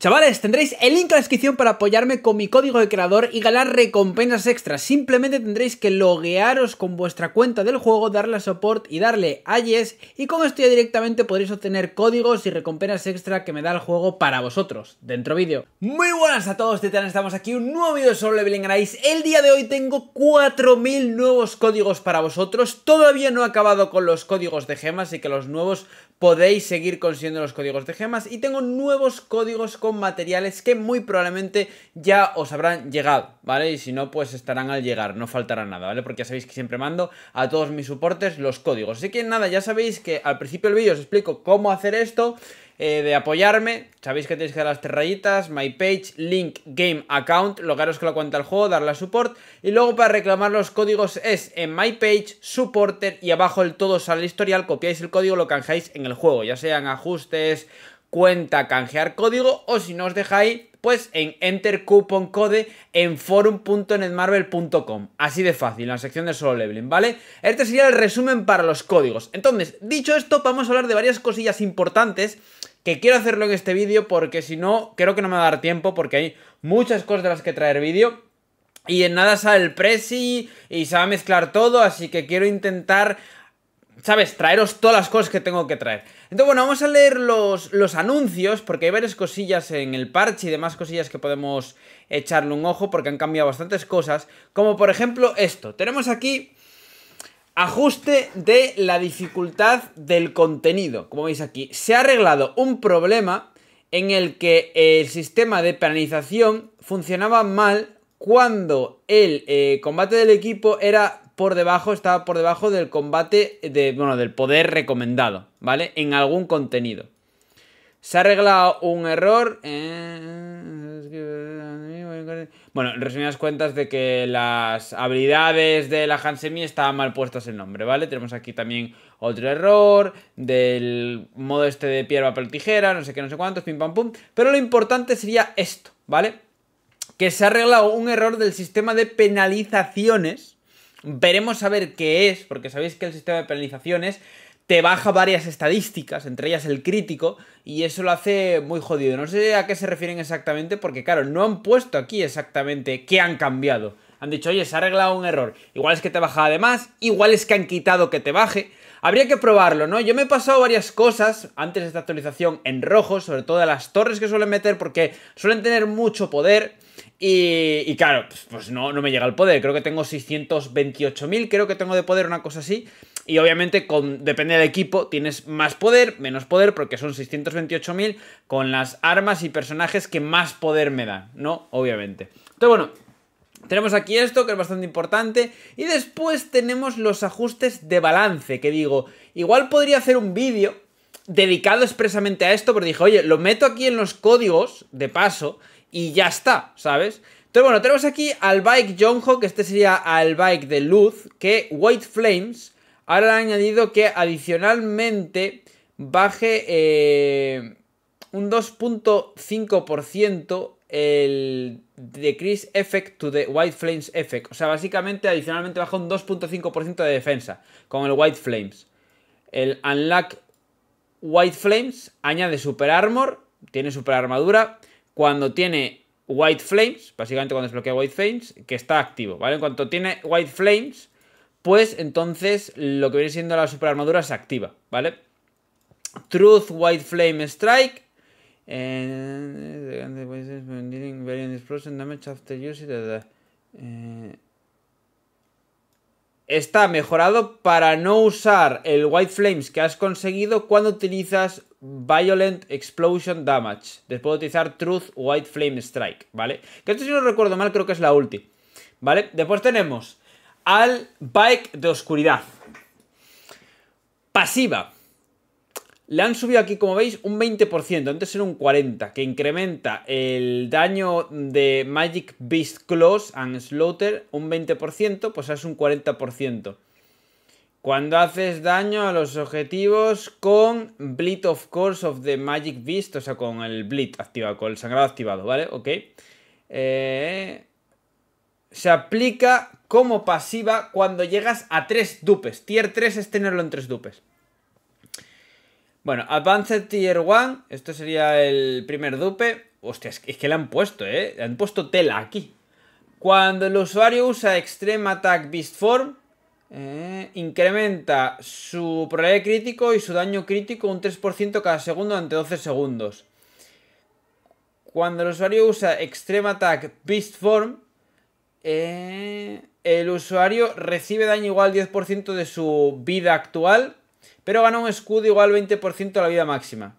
Chavales, tendréis el link en la descripción para apoyarme con mi código de creador y ganar recompensas extras. Simplemente tendréis que loguearos con vuestra cuenta del juego, darle a support y darle a yes y con esto ya directamente podréis obtener códigos y recompensas extra que me da el juego para vosotros. Dentro vídeo. Muy buenas a todos, Titan. Estamos aquí un nuevo vídeo sobre Leveling Rise. El día de hoy tengo 4000 nuevos códigos para vosotros. Todavía no he acabado con los códigos de gemas y que los nuevos podéis seguir consiguiendo los códigos de gemas y tengo nuevos códigos con materiales que muy probablemente ya os habrán llegado, ¿vale? Y si no, pues estarán al llegar, no faltará nada, ¿vale? Porque ya sabéis que siempre mando a todos mis soportes los códigos. Así que nada, ya sabéis que al principio del vídeo os explico cómo hacer esto eh, de apoyarme. Sabéis que tenéis que dar las tres rayitas, my page, link, game, account, lograros que lo cuenta el juego, darle a support. Y luego para reclamar los códigos es en my page, supporter y abajo el todo sale historial, copiáis el código, lo canjáis en el juego, ya sean ajustes cuenta, canjear código o si no os dejáis pues en enter coupon code en forum.netmarvel.com. Así de fácil, en la sección de solo leveling, ¿vale? Este sería el resumen para los códigos. Entonces, dicho esto, vamos a hablar de varias cosillas importantes que quiero hacerlo en este vídeo porque si no, creo que no me va a dar tiempo porque hay muchas cosas de las que traer vídeo. Y en nada sale el presi y se va a mezclar todo, así que quiero intentar ¿sabes? Traeros todas las cosas que tengo que traer. Entonces, bueno, vamos a leer los, los anuncios, porque hay varias cosillas en el parche y demás cosillas que podemos echarle un ojo, porque han cambiado bastantes cosas. Como por ejemplo esto. Tenemos aquí ajuste de la dificultad del contenido. Como veis aquí, se ha arreglado un problema en el que el sistema de penalización funcionaba mal cuando el eh, combate del equipo era por debajo, estaba por debajo del combate, de, bueno, del poder recomendado, ¿vale? En algún contenido. Se ha arreglado un error. Eh, bueno, en resumidas cuentas de que las habilidades de la Hansemi estaban mal puestas el nombre, ¿vale? Tenemos aquí también otro error del modo este de piedra, papel, tijera, no sé qué, no sé cuántos, pim, pam, pum. Pero lo importante sería esto, ¿vale? Que se ha arreglado un error del sistema de penalizaciones Veremos a ver qué es, porque sabéis que el sistema de penalizaciones te baja varias estadísticas, entre ellas el crítico, y eso lo hace muy jodido. No sé a qué se refieren exactamente, porque claro, no han puesto aquí exactamente qué han cambiado. Han dicho, oye, se ha arreglado un error. Igual es que te baja además, igual es que han quitado que te baje. Habría que probarlo, ¿no? Yo me he pasado varias cosas antes de esta actualización en rojo, sobre todo las torres que suelen meter porque suelen tener mucho poder. Y, claro, pues, pues, no, no me llega el poder. Creo que tengo 628.000, creo que tengo de poder una cosa así. Y obviamente, con, depende del equipo, tienes más poder, menos poder, porque son 628.000 con las armas y personajes que más poder me dan, ¿no? Obviamente. Entonces, bueno, tenemos aquí esto, que es bastante importante. Y después tenemos los ajustes de balance, que digo, igual podría hacer un vídeo dedicado expresamente a esto, pero dije, oye, lo meto aquí en los códigos, de paso, y ya está, ¿sabes? Entonces, bueno, tenemos aquí al bike Jonho, que este sería al bike de luz, que White Flames, ahora le añadido que adicionalmente baje eh, un 2.5% el Decrease Effect to the White Flames Effect. O sea, básicamente adicionalmente baja un 2.5% de defensa con el White Flames. El Unlock White Flames añade Super Armor, tiene Super Armadura, cuando tiene White Flames, básicamente cuando desbloquea White Flames, que está activo, ¿vale? En cuanto tiene White Flames, pues entonces lo que viene siendo la Super Armadura se activa, ¿vale? Truth White Flame Strike eh, está mejorado para no usar el White Flames que has conseguido cuando utilizas Violent Explosion Damage. Después de utilizar Truth White Flame Strike, ¿vale? Que esto si no recuerdo mal creo que es la ulti, ¿vale? Después tenemos al Bike de Oscuridad. Pasiva. Le han subido aquí, como veis, un 20%, antes era un 40%, que incrementa el daño de Magic Beast Claws and Slaughter un 20%, pues es un 40%. Cuando haces daño a los objetivos con Bleed of Course of the Magic Beast, o sea, con el Bleed activado, con el sangrado activado, ¿vale? Ok. Eh, se aplica como pasiva cuando llegas a 3 dupes. Tier 3 es tenerlo en 3 dupes. Bueno, Advanced Tier 1, esto sería el primer dupe. Hostia, es que le han puesto, ¿eh? Le han puesto tela aquí. Cuando el usuario usa Extreme Attack Beast Form, eh, incrementa su probabilidad crítico y su daño crítico un 3% cada segundo durante 12 segundos. Cuando el usuario usa Extreme Attack Beast Form, eh, el usuario recibe daño igual 10% de su vida actual pero gana un escudo igual al 20% de la vida máxima.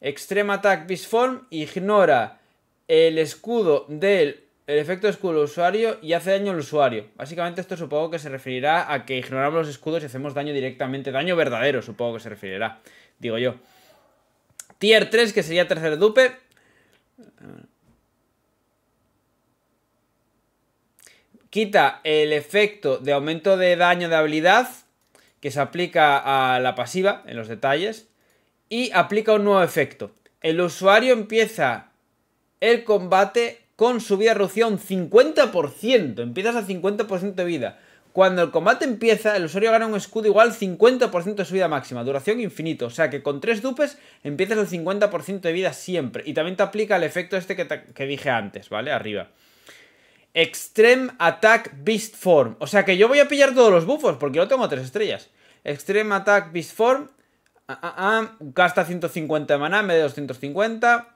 Extreme Attack bisform Form ignora el escudo del el efecto escudo del usuario y hace daño al usuario. Básicamente esto supongo que se referirá a que ignoramos los escudos y hacemos daño directamente, daño verdadero supongo que se referirá, digo yo. Tier 3, que sería tercer dupe. Quita el efecto de aumento de daño de habilidad que se aplica a la pasiva, en los detalles, y aplica un nuevo efecto. El usuario empieza el combate con su vida reducida un 50%, empiezas a 50% de vida. Cuando el combate empieza, el usuario gana un escudo igual 50% de su vida máxima, duración infinito. O sea que con tres dupes empiezas al 50% de vida siempre. Y también te aplica el efecto este que, que dije antes, ¿vale? Arriba. Extreme Attack Beast Form. O sea que yo voy a pillar todos los bufos porque yo tengo tres estrellas. Extreme Attack Beast Form. Ah, ah, ah. Gasta 150 de maná me 250.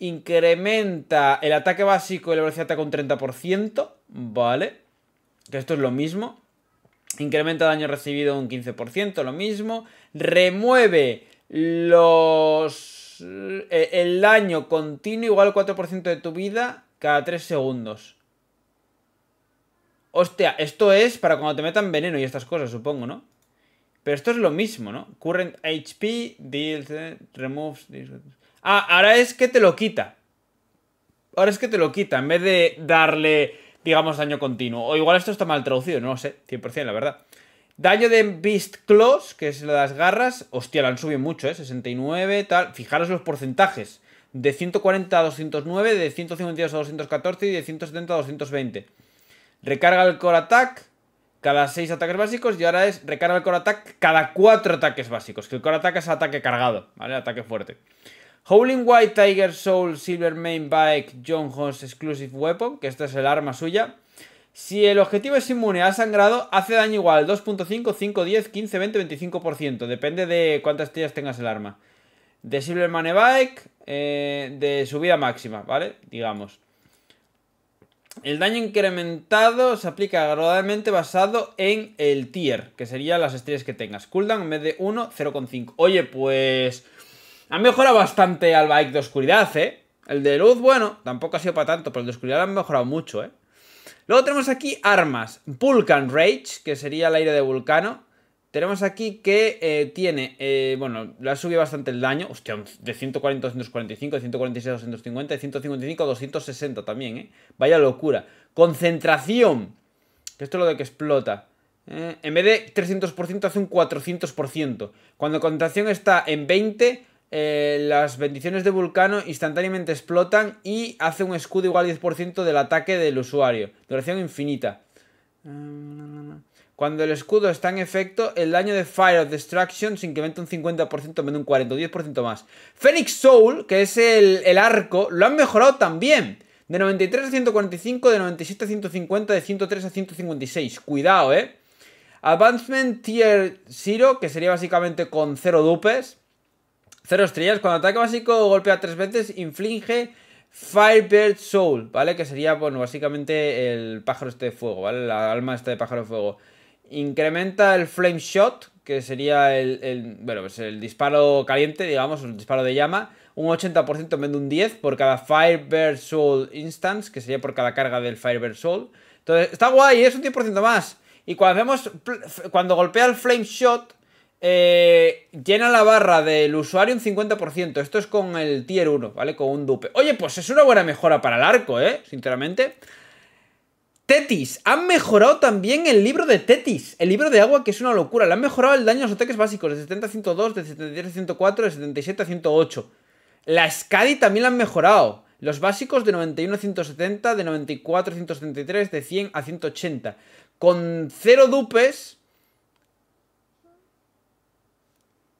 Incrementa el ataque básico y la velocidad de ataque un 30%. Vale. Que esto es lo mismo. Incrementa daño recibido un 15%, lo mismo. Remueve los... Eh, el daño continuo igual al 4% de tu vida cada 3 segundos. Hostia, esto es para cuando te metan veneno y estas cosas, supongo, ¿no? Pero esto es lo mismo, ¿no? Current HP, deals, removes... Ah, ahora es que te lo quita. Ahora es que te lo quita, en vez de darle, digamos, daño continuo. O igual esto está mal traducido, no lo sé, 100% la verdad. Daño de Beast Claws, que es de las garras. Hostia, lo han subido mucho, ¿eh? 69, tal. Fijaros los porcentajes. De 140 a 209, de 152 a 214 y de 170 a 220. Recarga el core attack cada 6 ataques básicos y ahora es recarga el core attack cada 4 ataques básicos. Que el core attack es ataque cargado, ¿vale? Ataque fuerte. Howling White, Tiger Soul, Silver Main Bike, John Jones Exclusive Weapon, que esta es el arma suya. Si el objetivo es inmune a sangrado, hace daño igual 2.5, 5, 10, 15, 20, 25%. Depende de cuántas estrellas tengas el arma. De Silver Money Bike, eh, de subida máxima, ¿vale? Digamos. El daño incrementado se aplica gradualmente basado en el tier, que serían las estrellas que tengas. Cooldown en vez de 1, 0,5. Oye, pues... Han mejorado bastante al bike de oscuridad, ¿eh? El de luz, bueno, tampoco ha sido para tanto, pero el de oscuridad ha mejorado mucho, ¿eh? Luego tenemos aquí armas. Vulcan Rage, que sería el aire de vulcano. Tenemos aquí que eh, tiene, eh, bueno, le ha subido bastante el daño. Hostia, de 140 a 245, de 146 a 250, de 155 a 260 también, ¿eh? Vaya locura. Concentración. esto es lo de que explota. Eh, en vez de 300% hace un 400%. Cuando concentración está en 20, las bendiciones de Vulcano instantáneamente explotan y hace un escudo igual al 10% del ataque del usuario. Duración infinita. Ah, no. Cuando el escudo está en efecto, el daño de Fire of Destruction se incrementa un 50%, menos un 40, 10% más. Phoenix Soul, que es el, arco, lo han mejorado también. De 93 a 145, de 97 a 150, de 103 a 156. Cuidado, ¿eh? Advancement Tier 0, que sería básicamente con 0 dupes. 0 estrellas. Cuando ataque básico golpea 3 veces, inflige Firebird Soul, ¿vale? Que sería, bueno, básicamente el pájaro este de fuego, ¿vale? La alma esta de pájaro de fuego. Incrementa el flame shot, que sería el, el bueno, pues el disparo caliente, digamos, el disparo de llama, un 80% en de un 10 por cada Firebird Soul Instance, que sería por cada carga del Firebird Soul. Entonces, está guay, es un 10% más. Y cuando hacemos, cuando golpea el Flame Shot, eh, llena la barra del usuario un 50%. Esto es con el tier 1, ¿vale? Con un dupe. Oye, pues es una buena mejora para el arco, ¿eh? Sinceramente. Tetis, han mejorado también el libro de Tetis, el libro de agua que es una locura, le han mejorado el daño a los ataques básicos de 70 a 102, de 73 a 104, de 77 a 108. La Skadi también la han mejorado, los básicos de 91 a 170, de 94 a 173, de 100 a 180. Con 0 dupes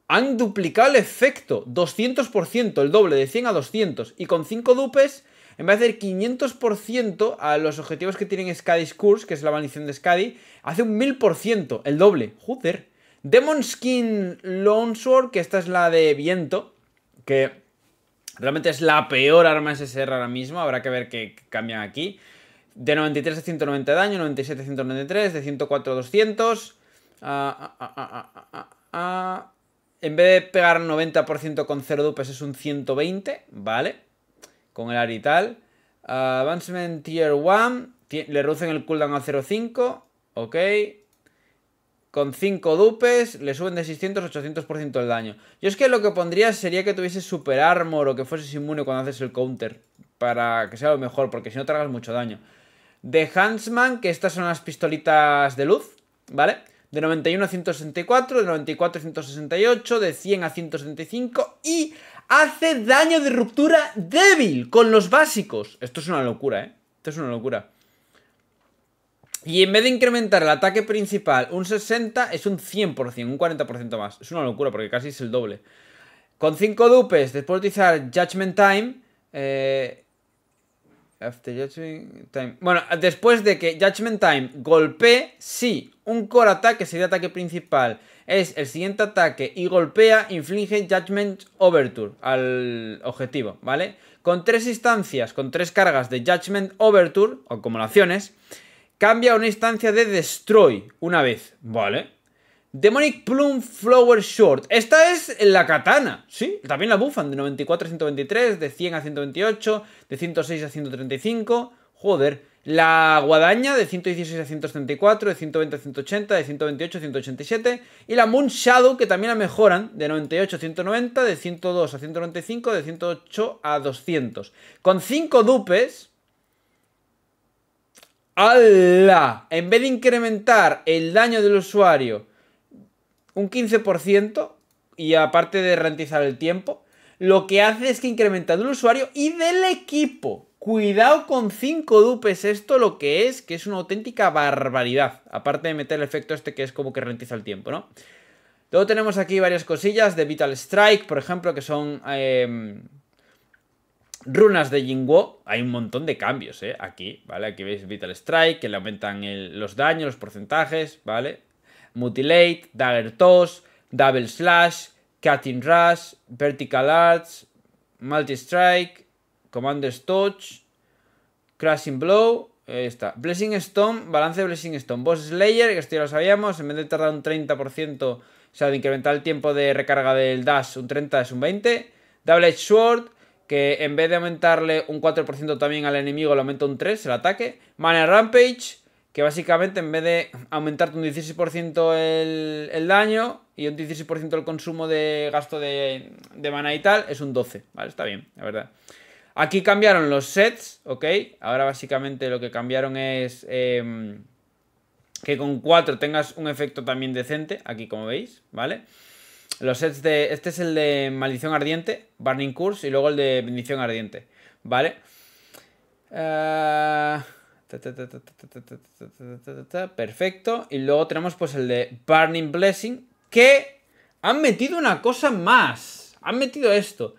han duplicado el efecto, 200%, el doble, de 100 a 200. Y con 5 dupes en vez de hacer 500% a los objetivos que tienen Skadi's Curse, que es la maldición de Skadi, hace un 1000%, el doble. Joder. Demon Skin Longsword, que esta es la de viento, que realmente es la peor arma SSR ahora mismo, habrá que ver qué cambian aquí. De 93 a 190 de daño, 97 a 193, de 104 a 200. Ah, ah, ah, en vez de pegar 90% con 0 dupes es un 120, ¿vale? con el Arital. tal. advancement Tier 1. Le reducen el cooldown a 0.5. Ok. Con 5 dupes le suben de 600 a 800% el daño. Yo es que lo que pondría sería que tuviese super armor o que fueses inmune cuando haces el counter. Para que sea lo mejor, porque si no tragas mucho daño. De Huntsman, que estas son las pistolitas de luz, ¿vale? vale de 91 a 164, de 94 a 168, de 100 a 175 y hace daño de ruptura débil con los básicos. Esto es una locura, ¿eh? Esto es una locura. Y en vez de incrementar el ataque principal un 60, es un 100%, un 40% más. Es una locura porque casi es el doble. Con 5 dupes, después de utilizar Judgment Time, eh, After Judgment Time. Bueno, después de que Judgment Time golpee, sí. Un core ataque sería ataque principal. Es el siguiente ataque y golpea, inflige Judgment Overture al objetivo, ¿vale? Con tres instancias, con tres cargas de Judgment Overture, acumulaciones, cambia una instancia de Destroy una vez, ¿vale? Demonic Plum Flower Short. Esta es la katana, ¿sí? También la bufan de 94 a 123, de 100 a 128, de 106 a 135. Joder. La guadaña de 116 a 134, de 120 a 180, de 128 a 187. Y la Moon Shadow, que también la mejoran, de 98 a 190, de 102 a 195, de 108 a 200. Con 5 dupes... ¡Hala! En vez de incrementar el daño del usuario un 15%, y aparte de rentizar el tiempo, lo que hace es que incrementa del usuario y del equipo. Cuidado con 5 dupes esto lo que es, que es una auténtica barbaridad. Aparte de meter el efecto este que es como que ralentiza el tiempo, ¿no? Luego tenemos aquí varias cosillas de Vital Strike, por ejemplo, que son em, runas de Jingwo. Hay un montón de cambios, ¿eh? Aquí, ¿vale? Aquí veis Vital Strike, que le aumentan los daños, los porcentajes, ¿vale? Mutilate, Dagger Toss, Double Slash, Cutting Rush, Vertical Arts, Multi Strike, Commander's Touch, Crashing Blow, ahí está. Blessing Stone, balance Blessing Stone. Boss Slayer, que esto ya lo sabíamos, en vez de tardar un 30%, o sea, de incrementar el tiempo de recarga del dash, un 30 es un 20. Double Edge Sword, que en vez de aumentarle un 4% también al enemigo, le aumenta un 3 el ataque. Mana Rampage, que básicamente en vez de aumentarte un 16% el, daño y un 16% el consumo de gasto de, de mana y tal, es un 12, ¿vale? Está bien, la verdad. Aquí cambiaron los sets, ¿ok? Ahora básicamente lo que cambiaron es que con 4 tengas un efecto también decente, aquí como veis, ¿vale? Los sets de... Este es el de Maldición Ardiente, Burning Curse, y luego el de Bendición Ardiente, ¿vale? perfecto. Y luego tenemos pues el de Burning Blessing, que han metido una cosa más. Han metido esto.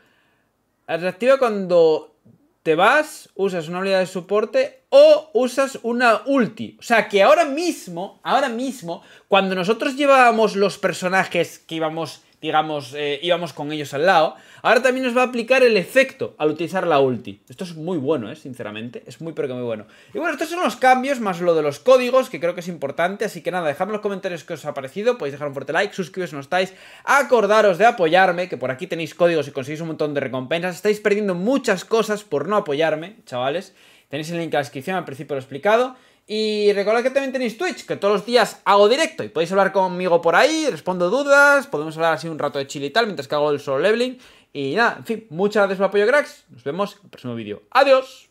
Atractiva cuando te vas, usas una habilidad de soporte o usas una ulti. O sea que ahora mismo, ahora mismo, cuando nosotros llevábamos los personajes que íbamos digamos, eh, íbamos con ellos al lado. Ahora también nos va a aplicar el efecto al utilizar la ulti. Esto es muy bueno, ¿eh? sinceramente. Es muy, pero que muy bueno. Y bueno, estos son los cambios, más lo de los códigos, que creo que es importante. Así que nada, dejadme los comentarios que os ha parecido. Podéis dejar un fuerte like, suscribiros si no estáis. Acordaros de apoyarme, que por aquí tenéis códigos y conseguís un montón de recompensas. Estáis perdiendo muchas cosas por no apoyarme, chavales. Tenéis el link en la descripción, al principio lo he explicado. Y recordad que también tenéis Twitch, que todos los días hago directo y podéis hablar conmigo por ahí, respondo dudas, podemos hablar así un rato de chile y tal mientras que hago el solo leveling. Y nada, en fin, muchas gracias por el apoyo, cracks. Nos vemos en el próximo vídeo. ¡Adiós!